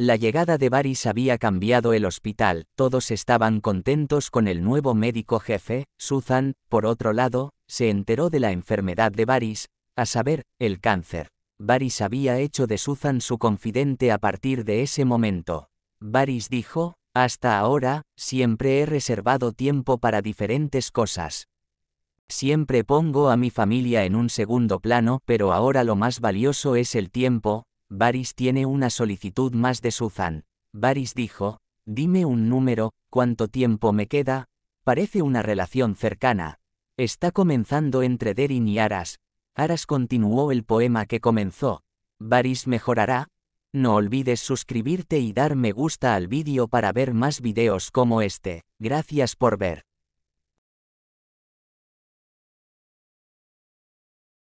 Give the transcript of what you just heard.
La llegada de Baris había cambiado el hospital, todos estaban contentos con el nuevo médico jefe, Susan, por otro lado, se enteró de la enfermedad de baris a saber, el cáncer. baris había hecho de Susan su confidente a partir de ese momento. baris dijo, hasta ahora, siempre he reservado tiempo para diferentes cosas. Siempre pongo a mi familia en un segundo plano, pero ahora lo más valioso es el tiempo, Baris tiene una solicitud más de Susan. Baris dijo, dime un número, cuánto tiempo me queda, parece una relación cercana. Está comenzando entre Derin y Aras. Aras continuó el poema que comenzó. Baris mejorará. No olvides suscribirte y dar me gusta al vídeo para ver más videos como este. Gracias por ver.